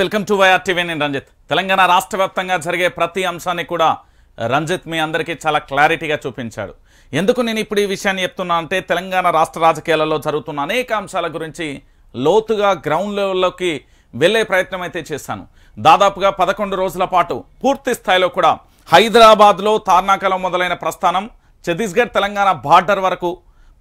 welcome to YR TV నేను రంజిత్ తెలంగాణ రాష్ట్ర వ్యాప్తంగా జరిగే ప్రతి అంశాన్ని కూడా రంజిత్ మీ అందరికీ చాలా క్లారిటీగా చూపించాడు ఎందుకు నేను ఇప్పుడు ఈ విషయాన్ని చెప్తున్నా అంటే తెలంగాణ రాష్ట్ర రాజకీయాలలో జరుగుతున్న అనేక అంశాల గురించి లోతుగా గ్రౌండ్ లెవెల్లోకి వెళ్ళే ప్రయత్నం అయితే చేశాను దాదాపుగా పదకొండు రోజుల పాటు పూర్తి స్థాయిలో కూడా హైదరాబాద్లో తార్నాకలం మొదలైన ప్రస్థానం ఛత్తీస్గఢ్ తెలంగాణ బార్డర్ వరకు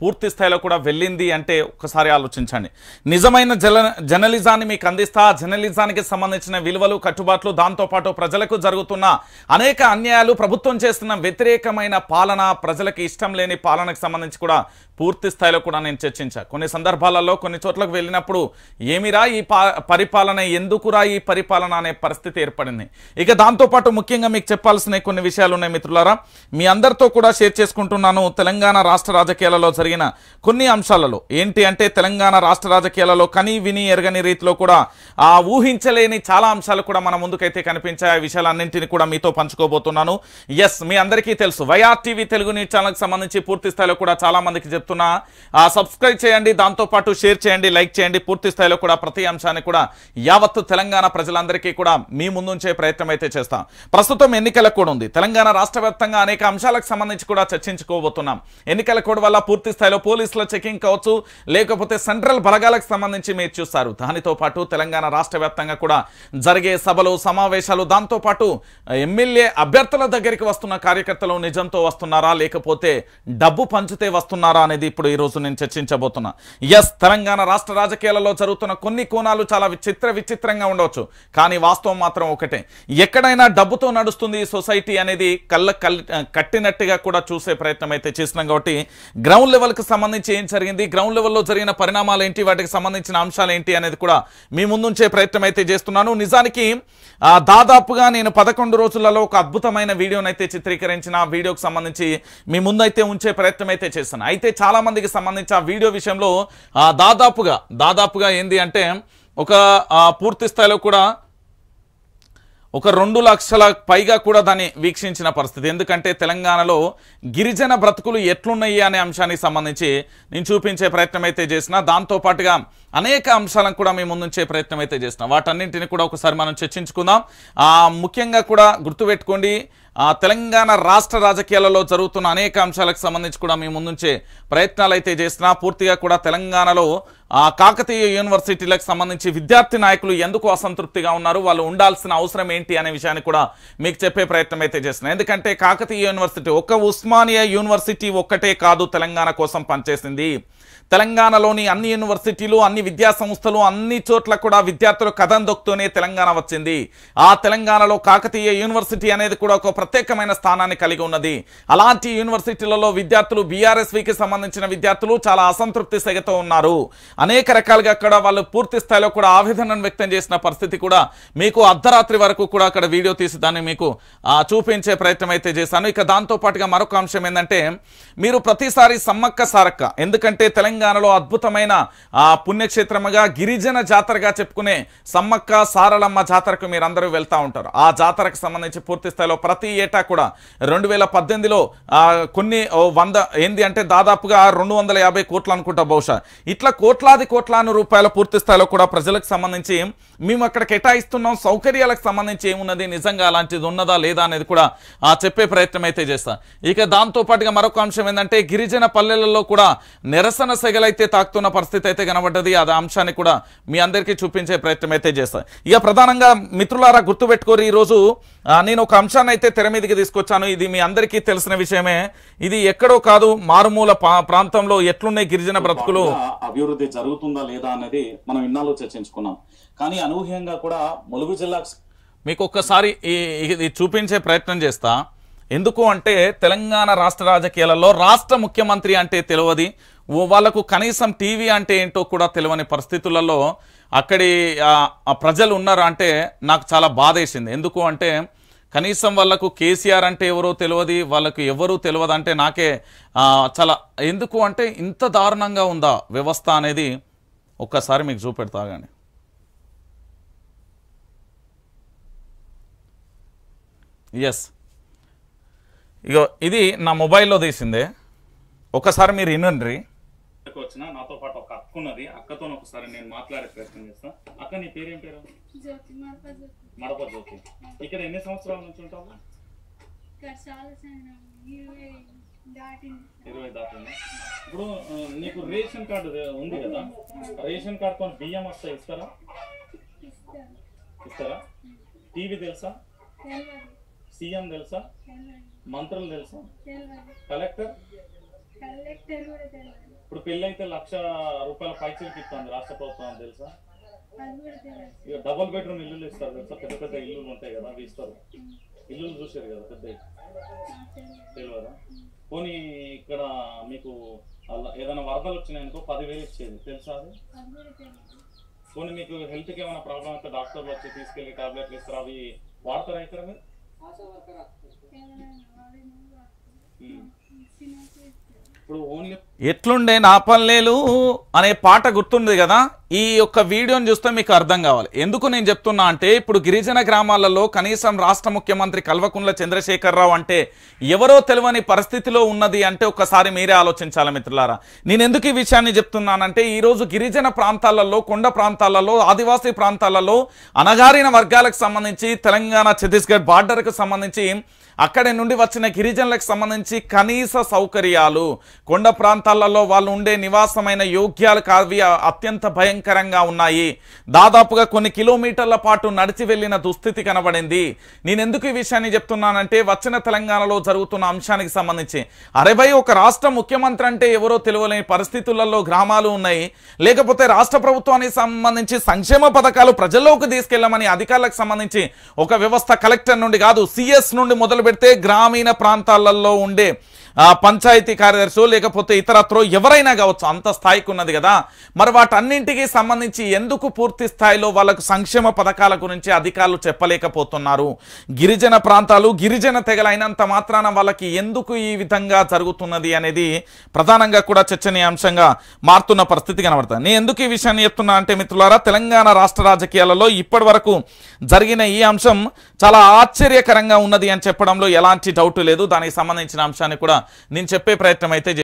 పూర్తి స్థాయిలో కూడా వెళ్ళింది అంటే ఒకసారి ఆలోచించండి నిజమైన జల జర్నలిజాన్ని మీకు అందిస్తా జర్నలిజానికి సంబంధించిన విలువలు కట్టుబాట్లు దాంతోపాటు ప్రజలకు జరుగుతున్న అనేక అన్యాయాలు ప్రభుత్వం చేస్తున్న వ్యతిరేకమైన పాలన ప్రజలకు ఇష్టం లేని పాలనకు సంబంధించి కూడా పూర్తి స్థాయిలో కూడా నేను చర్చించా కొన్ని సందర్భాలలో కొన్ని చోట్లకు వెళ్ళినప్పుడు ఏమిరా ఈ పరిపాలన ఎందుకురా ఈ పరిపాలన అనే పరిస్థితి ఏర్పడింది ఇక దాంతోపాటు ముఖ్యంగా మీకు చెప్పాల్సిన కొన్ని విషయాలు ఉన్నాయి మిత్రులారా మీ అందరితో కూడా షేర్ చేసుకుంటున్నాను తెలంగాణ రాష్ట్ర రాజకీయాలలో జరిగిన కొన్ని అంశాలలో ఏంటి అంటే తెలంగాణ రాష్ట్ర రాజకీయాలలో కనీ విని ఎరగని రీతిలో కూడా ఆ ఊహించలేని చాలా అంశాలు కూడా మన ముందుకైతే కనిపించాయి ఆ విషయాలన్నింటినీ కూడా మీతో పంచుకోబోతున్నాను ఎస్ మీ అందరికీ తెలుసు వైఆర్ టీవీ తెలుగు న్యూస్ ఛానల్కి సంబంధించి పూర్తి స్థాయిలో కూడా చాలా మందికి చెప్తున్నారు ఆ సబ్స్క్రైబ్ చేయండి దాంతోపాటు షేర్ చేయండి లైక్ చేయండి పూర్తి స్థాయిలో కూడా ప్రతి అంశాన్ని కూడా యావత్తు తెలంగాణ ప్రజలందరికీ కూడా మీ ముందుంచే ప్రయత్నం అయితే చేస్తాం ప్రస్తుతం ఎన్నికల కూడా ఉంది తెలంగాణ రాష్ట్ర అనేక అంశాలకు సంబంధించి కూడా చర్చించుకోబోతున్నాం ఎన్నికల కోడ్ వల్ల పూర్తి స్థాయిలో పోలీసుల చెకింగ్ కావచ్చు లేకపోతే సెంట్రల్ బలగాలకు సంబంధించి మీరు చూస్తారు దానితో పాటు తెలంగాణ రాష్ట్ర కూడా జరిగే సభలు సమావేశాలు దాంతోపాటు ఎమ్మెల్యే అభ్యర్థుల దగ్గరికి వస్తున్న కార్యకర్తలు నిజంతో వస్తున్నారా లేకపోతే డబ్బు పంచితే వస్తున్నారా అనేది ఇప్పుడు ఈరోజు నేను చర్చించబోతున్నా ఎస్ తెలంగాణ రాష్ట్ర రాజకీయాలలో జరుగుతున్న కొన్ని కోణాలు చాలా విచిత్ర విచిత్రంగా ఉండవచ్చు కానీ వాస్తవం మాత్రం ఒకటే ఎక్కడైనా డబ్బుతో నడుస్తుంది ఈ సొసైటీ అనేది కళ్ళ కట్టినట్టుగా కూడా చూసే ప్రయత్నం అయితే చేసినాం కాబట్టి గ్రౌండ్ లెవెల్కి సంబంధించి ఏం జరిగింది గ్రౌండ్ లెవెల్లో జరిగిన పరిణామాలు ఏంటి వాటికి సంబంధించిన అంశాలు ఏంటి అనేది కూడా మీ ముందుంచే ప్రయత్నం అయితే చేస్తున్నాను నిజానికి దాదాపుగా నేను పదకొండు రోజులలో ఒక అద్భుతమైన వీడియోనైతే చిత్రీకరించిన వీడియోకి సంబంధించి మీ ముందైతే ఉంచే ప్రయత్నం అయితే చేస్తాను అయితే చాలామందికి సంబంధించి ఆ వీడియో విషయంలో దాదాపుగా దాదాపుగా ఏంది అంటే ఒక పూర్తి స్థాయిలో కూడా ఒక రెండు లక్షల పైగా కూడా దాన్ని వీక్షించిన పరిస్థితి ఎందుకంటే తెలంగాణలో గిరిజన బ్రతుకులు ఎట్లున్నాయి అనే అంశానికి సంబంధించి నేను చూపించే ప్రయత్నం అయితే చేసిన దాంతోపాటుగా అనేక అంశాలను కూడా మేము ముందుంచే ప్రయత్నం అయితే చేస్తున్నాం వాటన్నింటిని కూడా ఒకసారి మనం చర్చించుకుందాం ముఖ్యంగా కూడా గుర్తుపెట్టుకోండి తెలంగాణ రాష్ట్ర రాజకీయాలలో జరుగుతున్న అనేక అంశాలకు సంబంధించి కూడా మేము ముందుంచే ప్రయత్నాలు అయితే చేసినా పూర్తిగా కూడా తెలంగాణలో కాకతీయ యూనివర్సిటీలకు సంబంధించి విద్యార్థి నాయకులు ఎందుకు అసంతృప్తిగా ఉన్నారు వాళ్ళు ఉండాల్సిన అవసరం ఏంటి అనే విషయాన్ని కూడా మీకు చెప్పే ప్రయత్నం అయితే చేస్తున్నాం ఎందుకంటే కాకతీయ యూనివర్సిటీ ఒక ఉస్మానియా యూనివర్సిటీ ఒక్కటే కాదు తెలంగాణ కోసం పనిచేసింది తెలంగాణలోని అన్ని యూనివర్సిటీలు అన్ని ఈ విద్యా సంస్థలు అన్ని చోట్ల కూడా విద్యార్థులు కథం దొక్కుతూనే తెలంగాణ వచ్చింది ఆ తెలంగాణలో కాకతీయ యూనివర్సిటీ అనేది కూడా ఒక ప్రత్యేకమైన స్థానాన్ని కలిగి ఉన్నది అలాంటి యూనివర్సిటీలలో విద్యార్థులు బీఆర్ఎస్వికి సంబంధించిన విద్యార్థులు చాలా అసంతృప్తి సెగతో ఉన్నారు అనేక రకాలుగా అక్కడ వాళ్ళు పూర్తి స్థాయిలో కూడా ఆవేదనను వ్యక్తం చేసిన పరిస్థితి కూడా మీకు అర్ధరాత్రి వరకు కూడా అక్కడ వీడియో తీసి దాన్ని మీకు చూపించే ప్రయత్నం అయితే చేశాను ఇక దాంతోపాటుగా మరొక అంశం ఏంటంటే మీరు ప్రతిసారి సమ్మక్క సారక్క ఎందుకంటే తెలంగాణలో అద్భుతమైన పుణ్య పుణ్యక్షేత్రముగా గిరిజన జాతరగా చెప్పుకునే సమ్మక్క సారలమ్మ జాతరకు మీరందరూ వెళ్తూ ఉంటారు ఆ జాతరకు సంబంధించి పూర్తి స్థాయిలో ప్రతి ఏటా కూడా రెండు వేల పద్దెనిమిదిలో కొన్ని వంద ఏంది అంటే దాదాపుగా రెండు వందల యాభై కోట్లు అనుకుంటా బహుశా ఇట్లా కోట్లాది కోట్లాను రూపాయల పూర్తి స్థాయిలో కూడా ప్రజలకు సంబంధించి మేము అక్కడ కేటాయిస్తున్నాం సౌకర్యాలకు సంబంధించి ఏమున్నది నిజంగా అలాంటిది ఉన్నదా లేదా అనేది కూడా చెప్పే ప్రయత్నం అయితే చేస్తా ఇక దాంతోపాటుగా మరొక అంశం ఏంటంటే గిరిజన పల్లెలలో కూడా నిరసన సెగలైతే తాకుతున్న పరిస్థితి అయితే కనబడ్డది అది అంశాన్ని కూడా మీ అందరికీ చూపించే ప్రయత్నం అయితే చేస్తాను ఇక ప్రధానంగా మిత్రులారా గుర్తుపెట్టుకోరు ఈరోజు నేను ఒక అంశాన్ని అయితే తెర మీదకి తీసుకొచ్చాను ఇది మీ అందరికీ తెలిసిన విషయమే ఇది ఎక్కడో కాదు మారుమూల ప్రాంతంలో ఎట్లున్నాయి గిరిజన బ్రతుకులు అభివృద్ధి జరుగుతుందా లేదా అనేది మనం ఇన్నాళ్ళు చర్చించుకున్నాం కానీ అనూహ్యంగా కూడా ములుగు జిల్లా మీకు ఒక్కసారి ఇది చూపించే ప్రయత్నం చేస్తా ఎందుకు అంటే తెలంగాణ రాష్ట్ర రాజకీయాలలో రాష్ట్ర ముఖ్యమంత్రి అంటే తెలియదు వాళ్ళకు కనీసం టీవీ అంటే ఏంటో కూడా తెలియని పరిస్థితులలో అక్కడి ప్రజలు ఉన్నారు అంటే నాకు చాలా బాధేసింది ఎందుకు అంటే కనీసం వాళ్ళకు కేసీఆర్ అంటే ఎవరో తెలియదు వాళ్ళకు ఎవరూ తెలియదు అంటే నాకే చాలా ఎందుకు అంటే ఇంత దారుణంగా ఉందా వ్యవస్థ అనేది ఒక్కసారి మీకు చూపెడతా కానీ ఎస్ ఇగో ఇది నా మొబైల్లో తీసిందే ఒకసారి మీరు వినండి వచ్చిన నాతో పాటు ఒక అక్క ఉన్నది అక్కతో ఒకసారి నేను మాట్లాడే ప్రయత్నం చేస్తాను అక్క నీ పేరేం పేరు మడప జ్యోతి ఇక్కడ ఎన్ని సంవత్సరాల నుంచి ఉంటావు ఇరవై దాటింది ఇప్పుడు నీకు రేషన్ కార్డు ఉంది కదా రేషన్ కార్డుతో బియ్యం వస్తా ఇస్తారా ఇస్తారా టీవీ తెలుసా సీఎం తెలుసా మంత్రులు తెలుసా కలెక్టర్ ఇప్పుడు పెళ్ళైతే లక్ష రూపాయల పైసలు ఇస్తుంది రాష్ట్ర ప్రభుత్వం తెలుసా ఇక డబుల్ బెడ్రూమ్ ఇల్లులు ఇస్తారు తెలుసా పెద్ద పెద్ద ఇల్లులు ఉంటాయి కదా అవి ఇస్తారు ఇల్లులు చూసారు కదా పెద్ద తెలియదా పోనీ ఇక్కడ మీకు ఏదైనా వరదలు వచ్చినాయనుకో పదివేలు ఇచ్చేది తెలుసా అది పోనీ మీకు హెల్త్కి ఏమైనా ప్రాబ్లం అయితే డాక్టర్లు వచ్చి తీసుకెళ్ళి టాబ్లెట్లు ఇస్తారు అవి వాడతారా ఇక్కడ మీరు आशा वर्कर आते हैं ఎట్లుండే నా పల్లెలు అనే పాట గుర్తుంది కదా ఈ యొక్క వీడియోని చూస్తే మీకు అర్థం కావాలి ఎందుకు నేను చెప్తున్నా అంటే ఇప్పుడు గిరిజన గ్రామాలలో కనీసం రాష్ట్ర ముఖ్యమంత్రి కల్వకుండ్ల చంద్రశేఖరరావు అంటే ఎవరో తెలియని పరిస్థితిలో ఉన్నది అంటే ఒకసారి మీరే ఆలోచించాలి మిత్రులారా నేను ఎందుకు ఈ విషయాన్ని చెప్తున్నానంటే ఈరోజు గిరిజన ప్రాంతాలలో కొండ ప్రాంతాలలో ఆదివాసీ ప్రాంతాలలో అణగారిన వర్గాలకు సంబంధించి తెలంగాణ ఛత్తీస్గఢ్ బార్డర్కు సంబంధించి అక్కడి నుండి వచ్చిన గిరిజనులకు సంబంధించి కనీస సౌకర్యాలు కొండ ప్రాంతాలలో వాళ్ళు ఉండే నివాసమైన యోగ్యాలు కావి అత్యంత భయంకరంగా ఉన్నాయి దాదాపుగా కొన్ని కిలోమీటర్ల పాటు నడిచి వెళ్లిన దుస్థితి కనబడింది నేనెందుకు ఈ విషయాన్ని చెప్తున్నానంటే వచ్చిన తెలంగాణలో జరుగుతున్న అంశానికి సంబంధించి అరవై ఒక రాష్ట్ర ముఖ్యమంత్రి అంటే ఎవరో తెలియలేని పరిస్థితులలో గ్రామాలు ఉన్నాయి లేకపోతే రాష్ట్ర ప్రభుత్వానికి సంబంధించి సంక్షేమ పథకాలు ప్రజల్లోకి తీసుకెళ్లమని అధికారులకు సంబంధించి ఒక వ్యవస్థ కలెక్టర్ నుండి కాదు సిఎస్ నుండి మొదలు పెడితే గ్రామీణ ప్రాంతాలలో ఉండే పంచాయతీ కార్యదర్శులు లేకపోతే ఇతరత్రో ఎవరైనా కావచ్చు అంత స్థాయికి ఉన్నది కదా మరి వాటన్నింటికి సంబంధించి ఎందుకు పూర్తి స్థాయిలో వాళ్ళకు సంక్షేమ పథకాల గురించి అధికారులు చెప్పలేకపోతున్నారు గిరిజన ప్రాంతాలు గిరిజన తెగలైనంత మాత్రాన వాళ్ళకి ఎందుకు ఈ విధంగా జరుగుతున్నది అనేది ప్రధానంగా కూడా చర్చనీయాంశంగా మారుతున్న పరిస్థితి కనబడుతుంది నేను ఎందుకు ఈ విషయాన్ని చెప్తున్నా అంటే మిత్రులారా తెలంగాణ రాష్ట్ర రాజకీయాలలో ఇప్పటి వరకు జరిగిన ఈ అంశం చాలా ఆశ్చర్యకరంగా ఉన్నది అని చెప్పడంలో ఎలాంటి డౌట్ లేదు దానికి సంబంధించిన అంశాన్ని కూడా నేను చెప్పే ప్రయత్నం అయితే